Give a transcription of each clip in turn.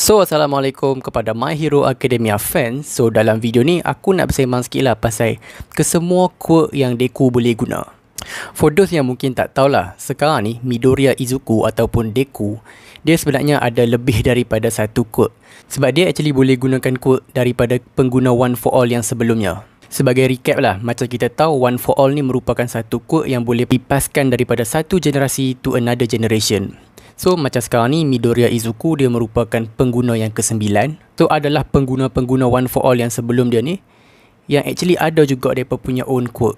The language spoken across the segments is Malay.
So Assalamualaikum kepada My Hero Academia fans So dalam video ni aku nak bersembang sikit lah pasal Kesemua quirk yang Deku boleh guna For those yang mungkin tak tahulah Sekarang ni Midoriya Izuku ataupun Deku Dia sebenarnya ada lebih daripada satu quirk Sebab dia actually boleh gunakan quirk daripada pengguna One For All yang sebelumnya Sebagai recap lah, macam kita tahu One For All ni merupakan satu quirk yang boleh dipaskan daripada satu generasi to another generation. So macam sekarang ni Midoriya Izuku dia merupakan pengguna yang kesembilan. So adalah pengguna-pengguna One For All yang sebelum dia ni. Yang actually ada juga dia punya own quirk.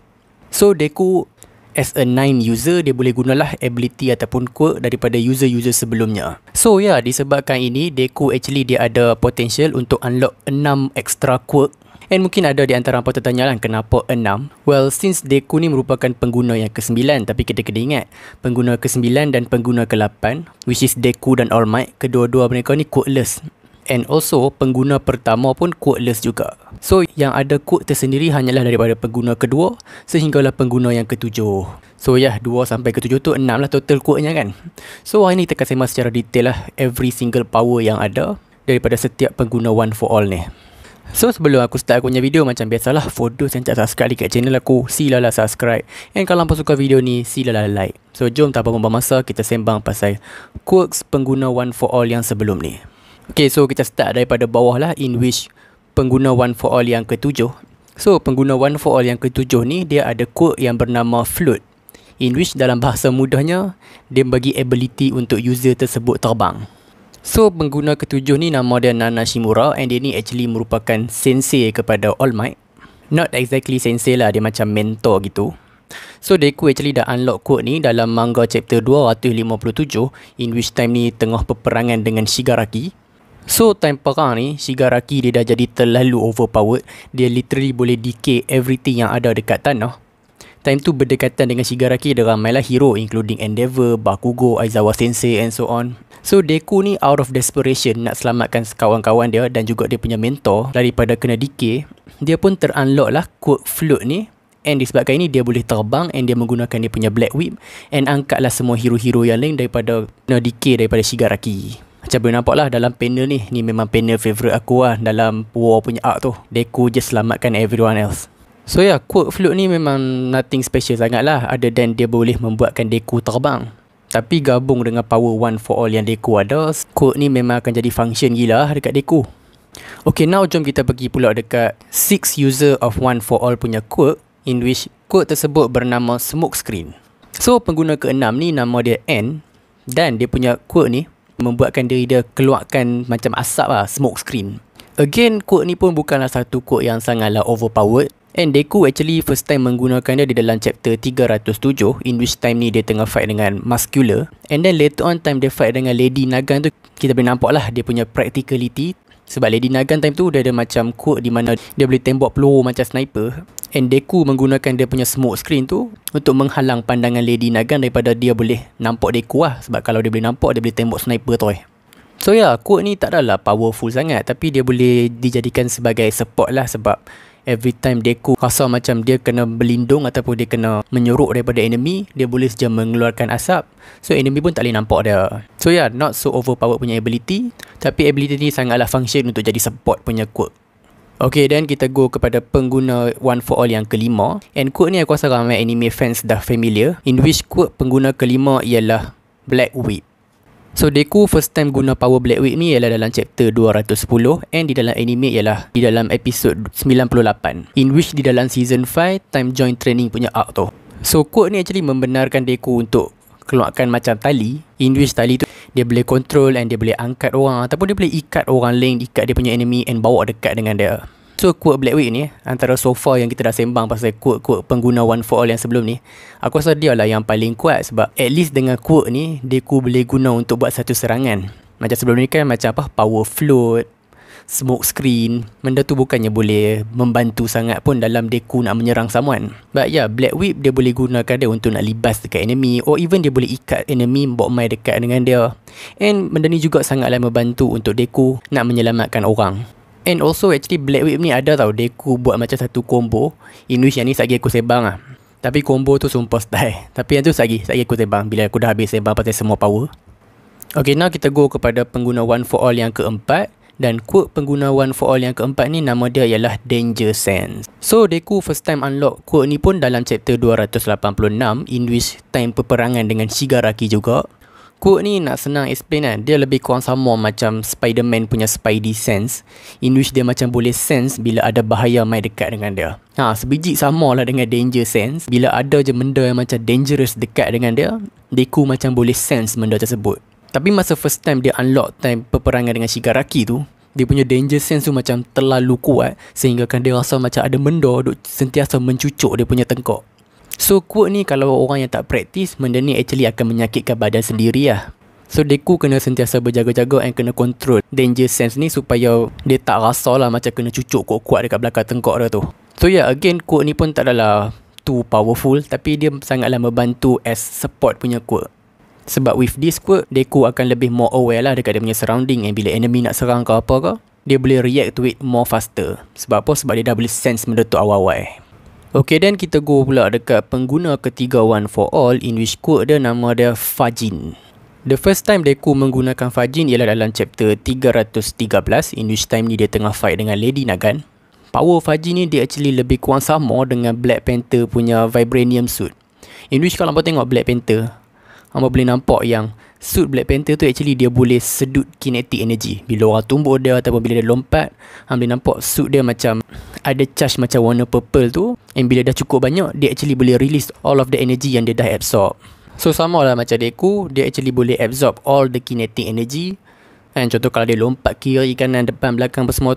So Deku as a 9 user dia boleh gunalah ability ataupun quirk daripada user-user sebelumnya. So ya yeah, disebabkan ini Deku actually dia ada potential untuk unlock 6 extra quirk And mungkin ada di antara apa tertanya lah kenapa enam? Well, since Deku ni merupakan pengguna yang ke-9 tapi kita kena ingat pengguna ke-9 dan pengguna ke-8 which is Deku dan All Might, kedua-dua mereka ni quirkless. And also, pengguna pertama pun quirkless juga. So, yang ada quirk tersendiri hanyalah daripada pengguna kedua sehinggalah pengguna yang ketujuh. So, ya, yeah, dua sampai ketujuh tu 6 lah total quirknya kan. So, hari ni kita akan sema secara detail lah every single power yang ada daripada setiap pengguna one for all ni. So sebelum aku start aku punya video macam biasalah for those yang tak subscribe dekat channel aku sila lah subscribe and kalau hangpa suka video ni sila lah like. So jom tak apa masa kita sembang pasal quirks pengguna one for all yang sebelum ni. Okay so kita start daripada bawah lah in which pengguna one for all yang ketujuh. So pengguna one for all yang ketujuh ni dia ada quirk yang bernama float. In which dalam bahasa mudahnya dia bagi ability untuk user tersebut terbang. So pengguna ketujuh ni nama dia Nana Shimura and dia ni actually merupakan sensei kepada All Might. Not exactly sensei lah, dia macam mentor gitu. So Deku actually dah unlock quote ni dalam manga chapter 257 in which time ni tengah peperangan dengan Shigaraki. So time perang ni Shigaraki dia dah jadi terlalu overpowered. Dia literally boleh decay everything yang ada dekat tanah time tu berdekatan dengan Shigaraki dalam My Hero including Endeavor, Bakugo, Aizawa Sensei and so on. So Deku ni out of desperation nak selamatkan kawan-kawan dia dan juga dia punya mentor daripada kena decay. Dia pun terunlock lah quirk float ni and disebabkan ini dia boleh terbang and dia menggunakan dia punya black whip and lah semua hero-hero yang lain daripada kena decay daripada Shigaraki. Macam boleh nampak lah dalam panel ni, ni memang panel favourite aku lah dalam war punya arc tu. Deku je selamatkan everyone else. So yeah, quote flute ni memang nothing special sangat lah other than dia boleh membuatkan deku terbang. Tapi gabung dengan power one for all yang deku ada, quote ni memang akan jadi function gila lah dekat deku. Okay, now jom kita pergi pula dekat six user of one for all punya quote in which quote tersebut bernama smoke screen. So pengguna keenam ni nama dia N dan dia punya quote ni membuatkan diri dia keluarkan macam asap lah, smoke screen. Again, quote ni pun bukanlah satu quote yang sangatlah overpowered And Deku actually first time menggunakan dia di dalam chapter 307 In which time ni dia tengah fight dengan muscular And then later on time dia fight dengan Lady Nagan tu Kita boleh nampak lah dia punya practicality Sebab Lady Nagan time tu dia ada macam quote di mana dia boleh tembok peluru macam sniper And Deku menggunakan dia punya smoke screen tu Untuk menghalang pandangan Lady Nagan daripada dia boleh nampak Deku lah Sebab kalau dia boleh nampak dia boleh tembok sniper tu eh So ya, yeah, quote ni tak adalah powerful sangat Tapi dia boleh dijadikan sebagai support lah sebab every time Deku rasa macam dia kena berlindung ataupun dia kena menyuruh daripada enemy, dia boleh saja mengeluarkan asap. So enemy pun tak boleh nampak dia. So yeah, not so overpowered punya ability. Tapi ability ni sangatlah function untuk jadi support punya quirk. Okay, then kita go kepada pengguna One For All yang kelima. And quirk ni aku rasa ramai anime fans dah familiar. In which quirk pengguna kelima ialah Black Whip. So Deku first time guna power Black Whip ni ialah dalam chapter 210 and di dalam anime ialah di dalam episod 98 in which di dalam season 5 time joint training punya arc tu. So quote ni actually membenarkan Deku untuk keluarkan macam tali in which tali tu dia boleh control and dia boleh angkat orang ataupun dia boleh ikat orang lain ikat dia punya enemy and bawa dekat dengan dia. So quote Black Week ni Antara so far yang kita dah sembang pasal quote-quote pengguna One For All yang sebelum ni Aku rasa dia lah yang paling kuat sebab at least dengan quote ni Deku boleh guna untuk buat satu serangan Macam sebelum ni kan macam apa power float Smoke screen Benda tu bukannya boleh membantu sangat pun dalam Deku nak menyerang someone But yeah, Black Whip dia boleh gunakan dia untuk nak libas dekat enemy Or even dia boleh ikat enemy bot main dekat dengan dia And benda ni juga sangatlah membantu untuk Deku nak menyelamatkan orang And also actually Black Whip ni ada tau Deku buat macam satu combo In which yang ni Sagi aku sebang lah Tapi combo tu sumpah style Tapi yang tu Sagi Sagi aku sebang Bila aku dah habis sebang Pasal semua power Okay now kita go kepada Pengguna One For All yang keempat dan quote pengguna One For All yang keempat ni nama dia ialah Danger Sense. So Deku first time unlock quote ni pun dalam chapter 286 in which time peperangan dengan Shigaraki juga. Kuk ni nak senang explain kan Dia lebih kurang sama macam Spider-Man punya Spidey sense In which dia macam boleh sense Bila ada bahaya mai dekat dengan dia Ha, sebiji sama lah dengan danger sense Bila ada je benda yang macam dangerous dekat dengan dia Deku macam boleh sense benda tersebut Tapi masa first time dia unlock time peperangan dengan Shigaraki tu dia punya danger sense tu macam terlalu kuat sehingga kan dia rasa macam ada benda duk sentiasa mencucuk dia punya tengkok. So quote ni kalau orang yang tak praktis, benda ni actually akan menyakitkan badan sendiri lah. So deku kena sentiasa berjaga-jaga and kena control danger sense ni supaya dia tak rasa lah macam kena cucuk kuat-kuat dekat belakang tengkok dia tu. So yeah, again quote ni pun tak adalah too powerful tapi dia sangatlah membantu as support punya quote. Sebab with this quote, Deku akan lebih more aware lah dekat dia punya surrounding and bila enemy nak serang ke apa ke, dia boleh react to it more faster. Sebab apa? Sebab dia dah boleh sense benda tu awal-awal. Okay, then kita go pula dekat pengguna ketiga One For All in which quote dia nama dia Fajin. The first time Deku menggunakan Fajin ialah dalam chapter 313 in which time ni dia tengah fight dengan Lady Nagan. Power Fajin ni dia actually lebih kurang sama dengan Black Panther punya Vibranium Suit. In which kalau abang tengok Black Panther, abang boleh nampak yang suit Black Panther tu actually dia boleh sedut kinetic energy. Bila orang tumbuh dia ataupun bila dia lompat, abang boleh nampak suit dia macam ada charge macam warna purple tu and bila dah cukup banyak dia actually boleh release all of the energy yang dia dah absorb so sama lah macam deku dia actually boleh absorb all the kinetic energy and contoh kalau dia lompat kiri kanan depan belakang apa semua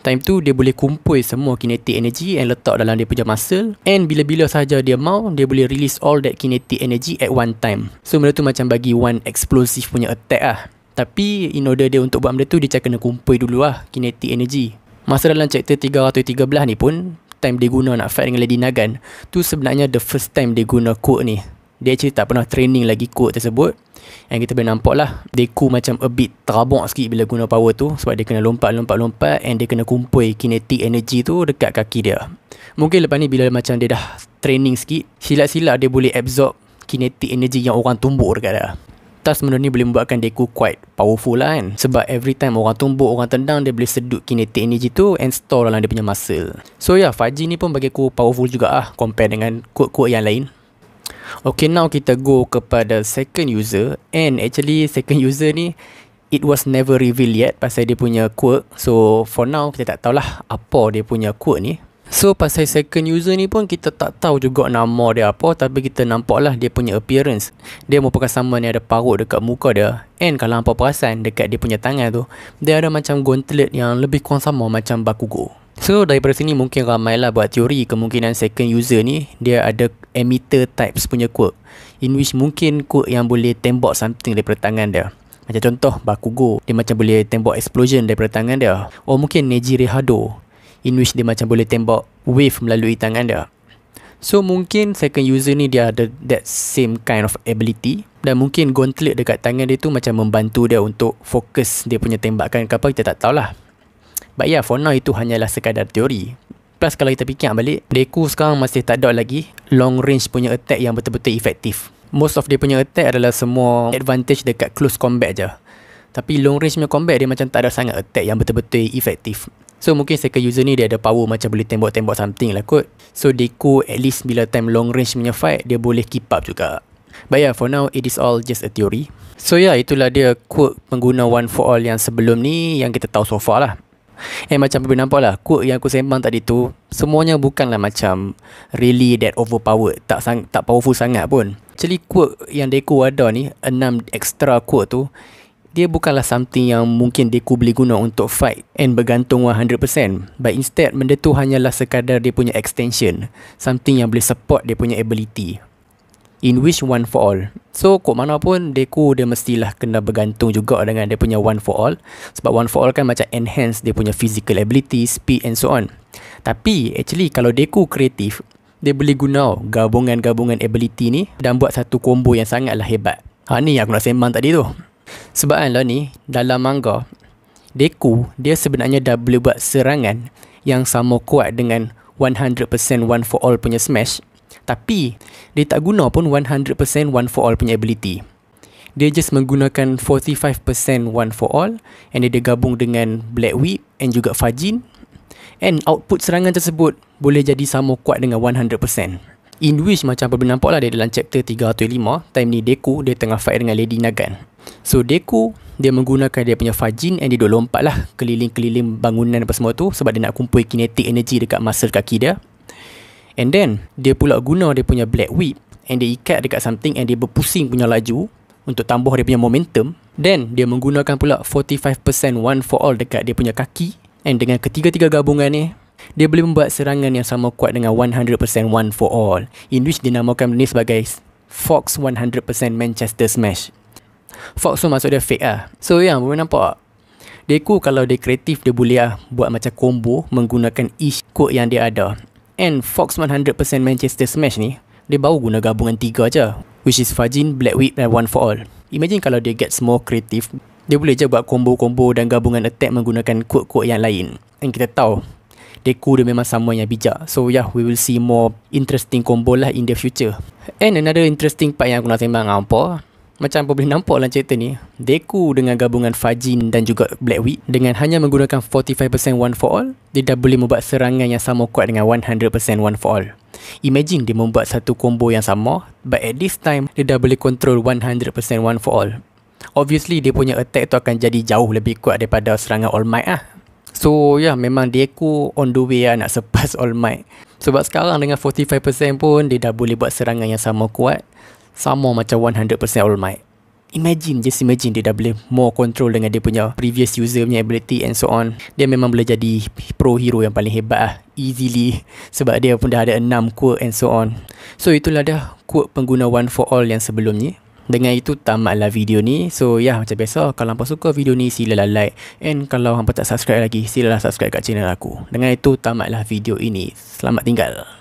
time tu dia boleh kumpul semua kinetic energy and letak dalam dia punya muscle and bila-bila sahaja dia mau dia boleh release all that kinetic energy at one time so benda tu macam bagi one explosive punya attack lah tapi in order dia untuk buat benda tu dia cakap kena kumpul dulu lah kinetic energy Masa dalam chapter 313 ni pun Time dia guna nak fight dengan Lady Nagan Tu sebenarnya the first time dia guna quote ni Dia actually tak pernah training lagi quote tersebut Yang kita boleh nampak lah Deku macam a bit terabok sikit bila guna power tu Sebab dia kena lompat-lompat-lompat And dia kena kumpul kinetic energy tu dekat kaki dia Mungkin lepas ni bila macam dia dah training sikit Silat-silat dia boleh absorb kinetic energy yang orang tumbuk dekat dia Tas benda ni boleh membuatkan deku quite powerful lah kan. Sebab every time orang tumbuk, orang tendang, dia boleh sedut kinetic energy tu and store dalam dia punya muscle. So yeah, Faji ni pun bagi aku powerful juga ah compare dengan kuat-kuat yang lain. Okay, now kita go kepada second user. And actually, second user ni, it was never revealed yet pasal dia punya quirk. So, for now, kita tak tahulah apa dia punya quirk ni. So pasal second user ni pun kita tak tahu juga nama dia apa tapi kita nampak lah dia punya appearance. Dia merupakan sama ni ada parut dekat muka dia and kalau hampa perasan dekat dia punya tangan tu dia ada macam gauntlet yang lebih kurang sama macam Bakugo. So daripada sini mungkin lah buat teori kemungkinan second user ni dia ada emitter types punya quirk in which mungkin quirk yang boleh tembak something daripada tangan dia. Macam contoh Bakugo dia macam boleh tembak explosion daripada tangan dia. Oh mungkin Neji Rehado in which dia macam boleh tembak wave melalui tangan dia. So mungkin second user ni dia ada that same kind of ability dan mungkin gauntlet dekat tangan dia tu macam membantu dia untuk fokus dia punya tembakan ke apa kita tak tahulah. But yeah, for now itu hanyalah sekadar teori. Plus kalau kita fikir balik, Deku sekarang masih tak ada lagi long range punya attack yang betul-betul efektif. Most of dia punya attack adalah semua advantage dekat close combat je. Tapi long range punya combat dia macam tak ada sangat attack yang betul-betul efektif. So mungkin second user ni dia ada power macam boleh tembok-tembok something lah kot. So Deku at least bila time long range punya fight, dia boleh keep up juga. But yeah, for now it is all just a theory. So yeah, itulah dia quote pengguna one for all yang sebelum ni yang kita tahu so far lah. Eh macam Pembe nampak lah Quote yang aku sembang tadi tu Semuanya bukanlah macam Really that overpowered Tak sang- tak powerful sangat pun Actually quote yang Deku ada ni Enam extra quote tu dia bukanlah something yang mungkin Deku boleh guna untuk fight and bergantung 100%. But instead, benda tu hanyalah sekadar dia punya extension. Something yang boleh support dia punya ability. In which one for all. So, kok mana pun, Deku dia mestilah kena bergantung juga dengan dia punya one for all. Sebab one for all kan macam enhance dia punya physical ability, speed and so on. Tapi, actually, kalau Deku kreatif, dia boleh guna gabungan-gabungan ability ni dan buat satu combo yang sangatlah hebat. Ha ni aku nak sembang tadi tu. Sebab kan lah ni, dalam manga, Deku dia sebenarnya dah boleh buat serangan yang sama kuat dengan 100% one for all punya smash. Tapi, dia tak guna pun 100% one for all punya ability. Dia just menggunakan 45% one for all and dia gabung dengan Black Whip and juga Fajin. And output serangan tersebut boleh jadi sama kuat dengan 100%. In which macam apa nampak lah dia dalam chapter 305 Time ni Deku dia tengah fight dengan Lady Nagan So Deku dia menggunakan dia punya Fajin and dia duduk lompat lah Keliling-keliling bangunan apa semua tu Sebab dia nak kumpul kinetic energy dekat muscle kaki dia And then dia pula guna dia punya Black Whip And dia ikat dekat something and dia berpusing punya laju Untuk tambah dia punya momentum Then dia menggunakan pula 45% one for all dekat dia punya kaki And dengan ketiga-tiga gabungan ni dia boleh membuat serangan yang sama kuat dengan 100% one for all in which dinamakan ini sebagai Fox 100% Manchester Smash. Fox tu maksud dia fake ah. So yang yeah, boleh nampak. Deku kalau dia kreatif dia boleh lah buat macam combo menggunakan each code yang dia ada. And Fox 100% Manchester Smash ni, dia baru guna gabungan tiga aja. Which is Fajin, Black Whip and One for All. Imagine kalau dia get more kreatif, dia boleh je buat combo-combo dan gabungan attack menggunakan kod-kod yang lain. And kita tahu, Deku dia memang sama yang bijak. So yeah, we will see more interesting combo lah in the future. And another interesting part yang aku nak sembang dengan apa, macam apa boleh nampak dalam cerita ni, Deku dengan gabungan Fajin dan juga Black Week dengan hanya menggunakan 45% one for all, dia dah boleh membuat serangan yang sama kuat dengan 100% one for all. Imagine dia membuat satu combo yang sama but at this time dia dah boleh control 100% one for all. Obviously dia punya attack tu akan jadi jauh lebih kuat daripada serangan All Might ah. So yeah, memang Deku on the way lah nak sepas All Might. Sebab sekarang dengan 45% pun, dia dah boleh buat serangan yang sama kuat. Sama macam 100% All Might. Imagine, just imagine dia dah boleh more control dengan dia punya previous user punya ability and so on. Dia memang boleh jadi pro hero yang paling hebat lah. Easily. Sebab dia pun dah ada 6 quote and so on. So itulah dah quote pengguna One For All yang sebelumnya. Dengan itu tamatlah video ni. So ya yeah, macam biasa kalau hangpa suka video ni silalah like and kalau hangpa tak subscribe lagi silalah subscribe kat channel aku. Dengan itu tamatlah video ini. Selamat tinggal.